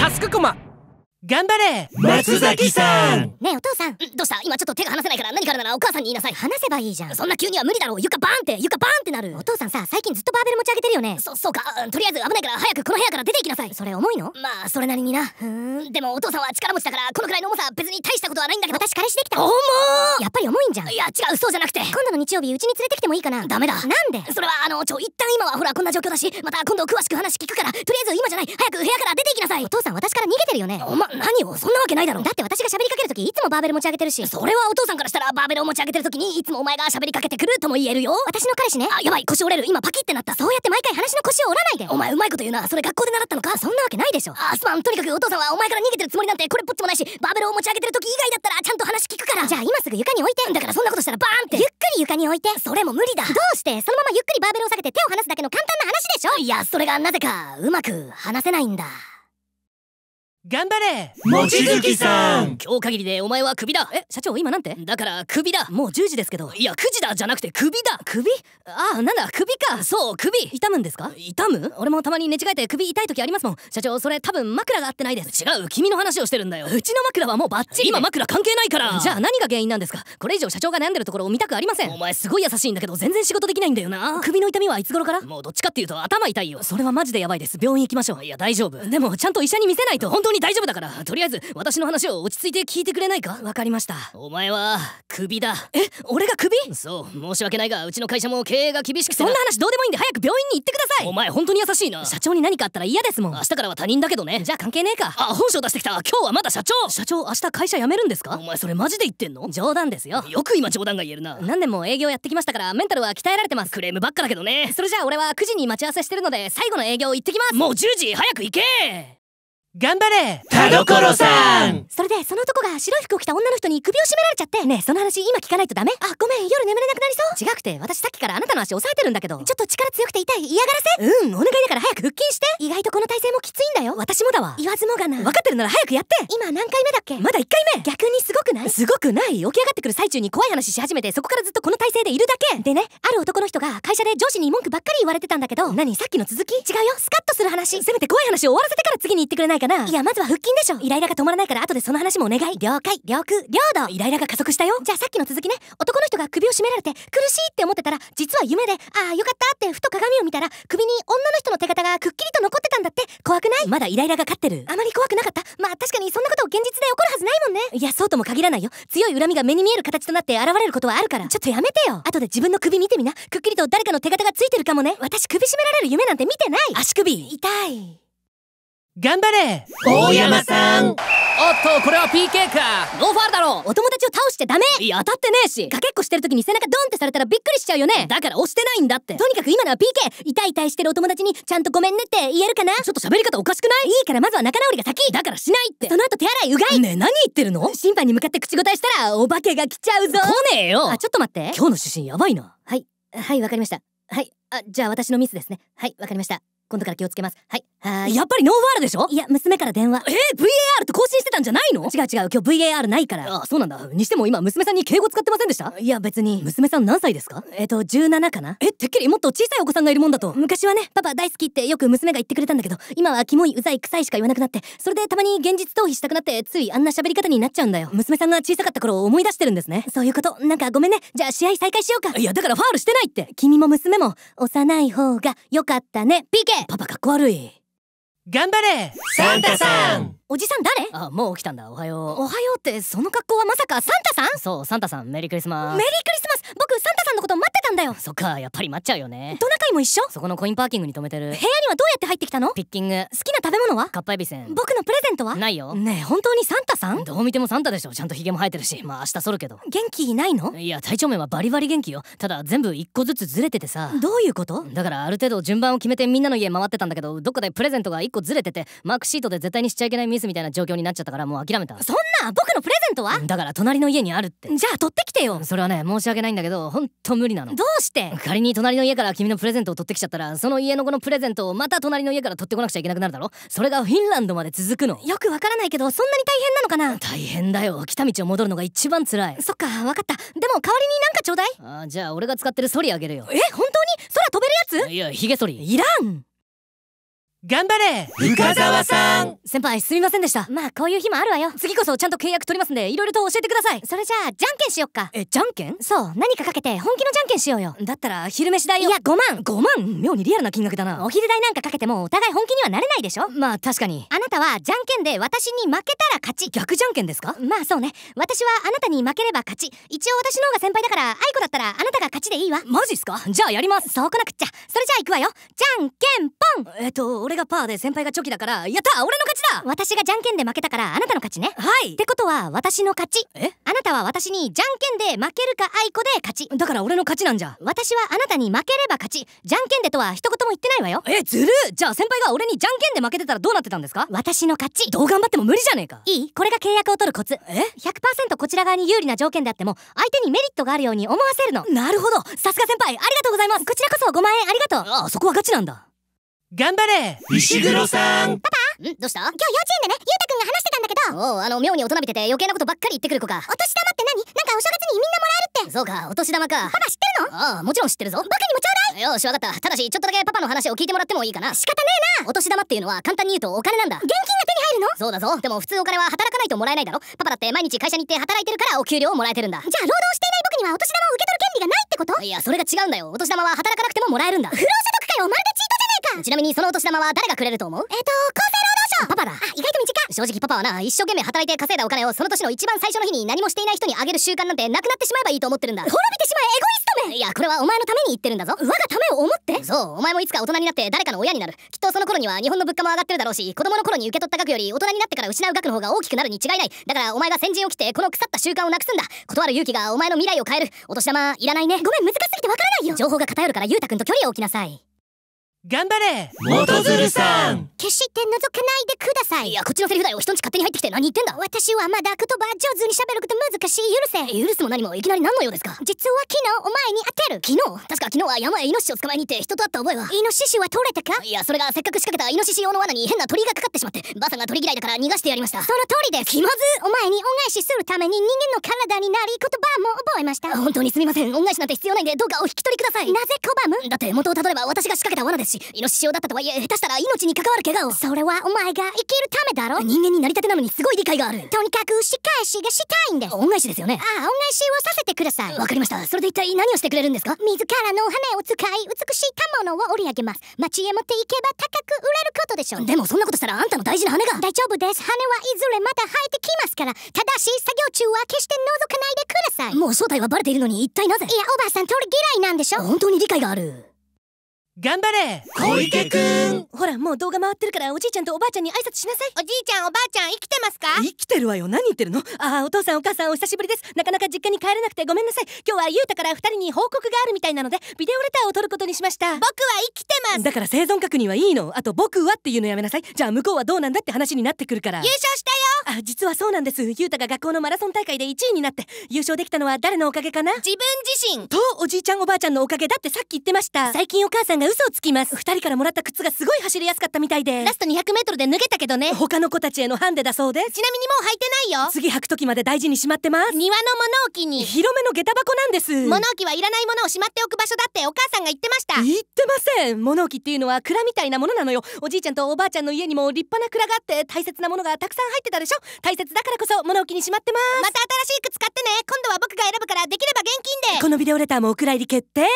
タスクコマ頑張れ松崎さんねお父さんどうした今ちょっと手が離せないから何からならお母さんに言いなさい話せばいいじゃんそんな急には無理だろ床バーンって床バーンってなるお父さんさ最近ずっとバーベル持ち上げてるよねそそうかとりあえず危ないから早くこの部屋から出ていきなさいそれ重いのまあそれなりになうんでもお父さんは力持ちだからこのくらいの重さ別に大したことはないんだけど私彼氏できた重やっぱり重いんじゃんいや違うそうじゃなくて今度の日曜日うちに連れてきてもいいかなダメだなんでそれはあのちょ一旦今はほらこんな状況だしまた今度詳しく話聞くからとりあえず今じゃない早く部屋から出ていきなさいお父さん私から逃げてるよねおま何をそんなわけないだろだって私が喋りかけるときいつもバーベル持ち上げてるしそれはお父さんからしたらバーベルを持ち上げてるときにいつもお前が喋りかけてくるとも言えるよ私の彼氏ねあやばい腰折れる今パキってなったそうやって毎回話の腰を折らないでお前うまいこと言うなそれ学校で習ったのかそんなわけないでしょあすまんとにかくお父さんはお前から逃げてるつもりなんてこれっぽっちもないしバーベルを持ち上げてるとき以外だったらちゃんと話聞くからじゃあ今すぐ床に置いてだからそんなことしたらバーンってゆっくり床に置いてそれも無理だどうしてそのままゆっくりバーベルを下げて手を離すだけの簡単な話でしょいやそれがなぜかうまく話せないんだ頑張れ望月さん今日限りでお前はクビだえ社長今なんてだからクビだもう10時ですけどいや9時だじゃなくてクビだクビああなんだクビかそうクビ痛むんですか痛む俺もたまに寝違えて首痛い時ありますもん社長それ多分枕が合ってないです違う君の話をしてるんだようちの枕はもうバッチリ今枕関係ないからじゃあ何が原因なんですかこれ以上社長が悩んでるところを見たくありませんお前すごい優しいんだけど全然仕事できないんだよな首の痛みはいつ頃からもうどっちかっていうと頭痛いよそれはマジでやばいです病院行きましょういや大丈夫でもちゃんと医者に見せないと本当当に大丈夫だからとりあえず私の話を落ち着いて聞いてくれないかわかりましたお前はクビだえ俺がクビそう申し訳ないがうちの会社も経営が厳しくてそんな話どうでもいいんで早く病院に行ってくださいお前本当に優しいな社長に何かあったら嫌ですもん明日からは他人だけどねじゃあ関係ねえかあ本性出してきた今日はまだ社長社長明日会社辞めるんですかお前それマジで言ってんの冗談ですよよく今冗談が言えるな何年も営業やってきましたからメンタルは鍛えられてますクレームばっかだけどねそれじゃあ俺は9時に待ち合わせしてるので最後の営業行ってきますもう10時早く行け頑張れ田所さんそれでその男が白い服を着た女の人に首を絞められちゃってねえその話今聞かないとダメあごめん夜眠れなくなりそう違くて私さっきからあなたの足押さえてるんだけどちょっと力強くて痛い嫌がらせうんお願いだから早く腹筋して意外とこの体勢もきついんだよ私もだわ言わずもがな分かってるなら早くやって今何回目だっけまだ1回目逆にすごくないすごくない起き上がってくる最中に怖い話し始めてそこからずっとこの体勢でいるだけでねある男の人が会社で上司に文句ばっかり言われてたんだけど何さっきの続き違うよスカッとする話せめて怖い話を終わらせてから次に行ってくれないないかないや、まずは腹筋でしょ。イライラが止まらないから後でその話もお願い。了解、了空、領土。イライラが加速したよ。じゃあさっきの続きね。男の人が首を絞められて苦しいって思ってたら、実は夢で、ああ、よかったってふと鏡を見たら、首に女の人の手形がくっきりと残ってたんだって。怖くないまだイライラが勝ってる。あまり怖くなかった。まあ確かにそんなことを現実で起こるはずないもんね。いや、そうとも限らないよ。強い恨みが目に見える形となって現れることはあるから。ちょっとやめてよ。後で自分の首見てみな。くっきりと誰かの手形がついてるかもね。私首絞められる夢なんて見てない。足首。痛い。頑張れ大山さんおっとこれは PK かノーファールだろうお友達を倒してダメいや当たってねえしかけっこしてる時に背中ドンってされたらびっくりしちゃうよねだから押してないんだってとにかく今のは PK 痛い痛いしてるお友達にちゃんとごめんねって言えるかなちょっと喋り方おかしくないいいからまずは仲直りが先だからしないってその後手洗いうがいねえ何言ってるの審判に向かって口答えしたらお化けが来ちゃうぞ来ねえよあちょっと待って今日の主審やばいなはいはいわかりましたはいあじゃあ私のミスですねはいわかりました今度から気をつけますはいはいやっぱりノーファールでしょいや娘から電話えー、VAR って更新してたんじゃないの違う違う今日 VAR ないからああそうなんだにしても今娘さんに敬語使ってませんでしたいや別に娘さん何歳ですかえっと17かなえてっきりもっと小さいお子さんがいるもんだと昔はねパパ大好きってよく娘が言ってくれたんだけど今はキモいうざい臭いしか言わなくなってそれでたまに現実逃避したくなってついあんな喋り方になっちゃうんだよ娘さんが小さかった頃を思い出してるんですねそういうことなんかごめんねじゃあ試合再開しようかいやだからファールしてないって君も娘も幼い方が良かったね PK パパかっこ悪い頑張れサンタさんおじさん誰あ、もう起きたんだおはようおはようってその格好はまさかサンタさんそう、サンタさんメリークリスマスメリークリスマス僕サンタさんだよそっかやっぱり待っちゃうよねトナカイも一緒そこのコインパーキングに停めてる部屋にはどうやって入ってきたのピッキング好きな食べ物はかっぱえびせん僕のプレゼントはないよねえ本当にサンタさんどう見てもサンタでしょちゃんとヒゲも生えてるしまあ明日剃るけど元気ないのいや体調面はバリバリ元気よただ全部一個ずつずれててさどういうことだからある程度順番を決めてみんなの家回ってたんだけどどっかでプレゼントが一個ずれててマークシートで絶対にしちゃいけないミスみたいな状況になっちゃったからもう諦めたそんな僕のプレントはだから隣の家にあるってじゃあ取ってきてよそれはね申し訳ないんだけどほんと無理なのどうして仮に隣の家から君のプレゼントを取ってきちゃったらその家の子のプレゼントをまた隣の家から取ってこなくちゃいけなくなるだろそれがフィンランドまで続くのよくわからないけどそんなに大変なのかな大変だよ来た道を戻るのが一番辛いそっかわかったでも代わりになんかちょうだいあじゃあ俺が使ってるソリあげるよえ本当に空飛べるやついやヒゲソリいらん頑張れ深澤さん先輩すみませんでしたまあこういう日もあるわよ次こそちゃんと契約取りますんでいろいろと教えてくださいそれじゃあじゃんけんしよっかえじゃんけんそう何かかけて本気のじゃんけんしようよだったら昼飯代いや5万5万妙にリアルな金額だなお昼代なんかかけてもお互い本気にはなれないでしょまあ確かにあなたはじゃんけんで私に負けたら勝ち逆じゃんけんですかまあそうね私はあなたに負ければ勝ち一応私の方が先輩だから愛子だったらあなたが勝ちでいいわマジっすかじゃあやりますそうこなくっちゃそれじゃあいくわよじゃんけんぽんえっと俺がパーで先輩がチョキだからやった俺の勝ちだ私がじゃんけんで負けたからあなたの勝ちねはいってことは私の勝ちえあなたは私にじゃんけんで負けるかあいこで勝ちだから俺の勝ちなんじゃ私はあなたに負ければ勝ちじゃんけんでとは一言も言ってないわよえずるじゃあ先輩が俺にじゃんけんで負けてたらどうなってたんですか私の勝ちどう頑張っても無理じゃねえかいいこれが契約を取るコツえ100%こちら側に有利な条件であっても相手にメリットがあるように思わせるのなるほどさすが先輩ありがとうございますこちらこそ5万円ありがとうああそこはガチなんだ頑張れ石黒さんパパんどうした今日幼稚園でね、ゆうたくんが話してたんだけどおお、あの、妙に大人びてて余計なことばっかり言ってくる子かお年玉って何なんかお正月にみんなもらえるってそうか、お年玉かパパ知ってるのああ、もちろん知ってるぞ僕にもちょうだいよし、わかったただし、ちょっとだけパパの話を聞いてもらってもいいかな仕方ねえなお年玉っていうのは簡単に言うとお金なんだ現金が手に入るのそうだぞ、でも普通お金は働かないともらえないだろパパだって毎日会社に行って働いてるからお給料をもらえてるんだじゃあ、労働していない僕にはお年玉を受け取る権利がないってこといや、それが違うんだよお年玉は働かなくてももらえるんだ不労所ちなみにそのお年玉は誰がくれると思うえっと、厚生労働省パパだ。あ、意外と身近正直パパはな、一生懸命働いて稼いだお金をその年の一番最初の日に何もしていない人にあげる習慣なんてなくなってしまえばいいと思ってるんだ。滅びてしまえ、エゴイストめいや、これはお前のために言ってるんだぞ。我がためを思ってそう、お前もいつか大人になって誰かの親になる。きっとその頃には日本の物価も上がってるだろうし、子供の頃に受け取った額より大人になってから失う額の方が大きくなるに違いない。だからお前が先陣を切ってこの腐った習慣をなくすんだ。断る勇気がお前の未来を変える。お年玉いらないね。ごめん、難しすぎてわからないよ。情報が偏るからゆうたくんと距離を置きなさい。頑張れ元鶴さん決して覗かないでくださいいやこっちのセリフだよ人んち勝手に入ってきて何言ってんだ私はまだ言葉上手に喋ること難しい許せ許すも何もいきなり何の用ですか実は昨日お前に当てる昨日確か昨日は山へイノシシを捕まえに行って人と会った覚えはイノシシは取れたかいやそれがせっかく仕掛けたイノシシ用の罠に変な鳥がかかってしまってばさんが鳥嫌いだから逃がしてやりましたその通りです気まずお前に恩返しするために人間の体になり言葉も覚えました本当にすみません恩返しなんて必要ないんでどうかお引き取りくださいなぜ拒むだって元をたどれば私が仕掛けた罠ですしイノシシ用だったとはいえ下手したら命に関わる怪我をそれはお前が生きるためだろ人間になりたてなのにすごい理解があるとにかく仕返しがしたいんです恩返しですよねああ恩返しをさせてくださいわかりましたそれで一体何をしてくれるんですか自らの羽を使い美しい賜物を織り上げます町へ持っていけば高く売れることでしょうでもそんなことしたらあんたの大事な羽が大丈夫です羽はいずれまた生えてきますからただし作業中は決して覗かないでくださいもう正体はバレているのに一体なぜいやおばあさん通り嫌いなんでしょ本当に理解がある頑張れ小池くんほらもう動画回ってるからおじいちゃんとおばあちゃんに挨拶しなさいおじいちゃんおばあちゃん生きてますか生きてるわよ何言ってるのああお父さんお母さんお久しぶりですなかなか実家に帰れなくてごめんなさい今日はゆうたから2人に報告があるみたいなのでビデオレターを撮ることにしました僕は生きてますだから生存確認はいいのあと僕はっていうのやめなさいじゃあ向こうはどうなんだって話になってくるから優勝したよあ実はそうなんですゆうたが学校のマラソン大会で1位になって優勝できたのは誰のおかげかな自分自身とおじいちゃんおばあちゃんのおかげだってさっき言ってました最近お母さんが嘘をつきます2人からもらった靴がすごい走りやすかったみたいでラスト 200m で脱げたけどね他の子たちへのハンデだそうでちなみにもう履いてないよ次履く時まで大事にしまってます庭の物置に広めの下駄箱なんです物置はいらないものをしまっておく場所だってお母さんが言ってました言ってません物置っていうのは蔵みたいなものなのよおじいちゃんとおばあちゃんの家にも立派な蔵があって大切なものがたくさん入ってたでしょ大切だからこそ物置にしまってますまた新しい靴買ってね今度は僕が選ぶからできれば現金でこのビデオレターもお蔵入り決定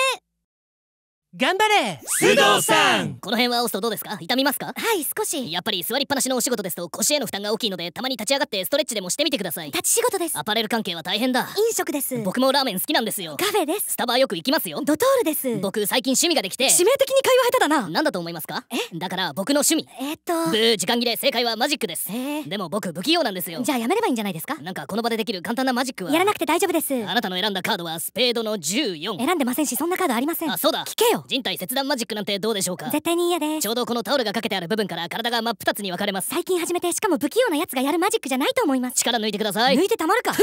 頑張れ須藤さんこの辺は押すとどうですか痛みますかはい少しやっぱり座りっぱなしのお仕事ですと腰への負担が大きいのでたまに立ち上がってストレッチでもしてみてください立ち仕事ですアパレル関係は大変だ飲食です僕もラーメン好きなんですよカフェですスタバよく行きますよドトールです僕最近趣味ができて致命的に会話下手だな何だと思いますかえだから僕の趣味えー、っとブー時間切れ正解はマジックですえー、でも僕不器用なんですよじゃあやめればいいんじゃないですかなんかこの場でできる簡単なマジックはやらなくて大丈夫ですあなたの選んだカードはスペードの14選んでませんしそんなカードありませんあそうだ聞けよ人体切断マジックなんてどうでしょうか絶対に嫌ですちょうどこのタオルがかけてある部分から体が真っ二つに分かれます最近始めてしかも不器用なやつがやるマジックじゃないと思います力抜いてください抜いてたまるかは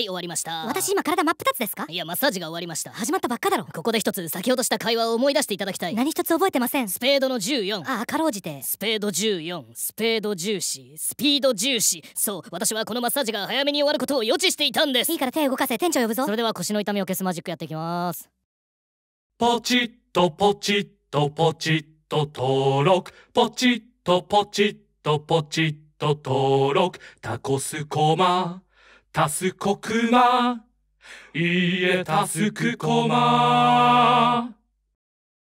い終わりました私今体真っ二つですかいやマッサージが終わりました始まったばっかだろここで一つ先ほどした会話を思い出していただきたい何一つ覚えてませんスペードの14ああかろうじてスペード14スペード重視スピード重視そう私はこのマッサージが早めに終わることを予知していたんですいいから手を動かせ店長呼ぶぞそれでは腰の痛みを消すマジックやっていきますポチッとポチッとポチッと登録ポチッとポチッとポチッと登録タコスコマタスコクマいいえタスクコマ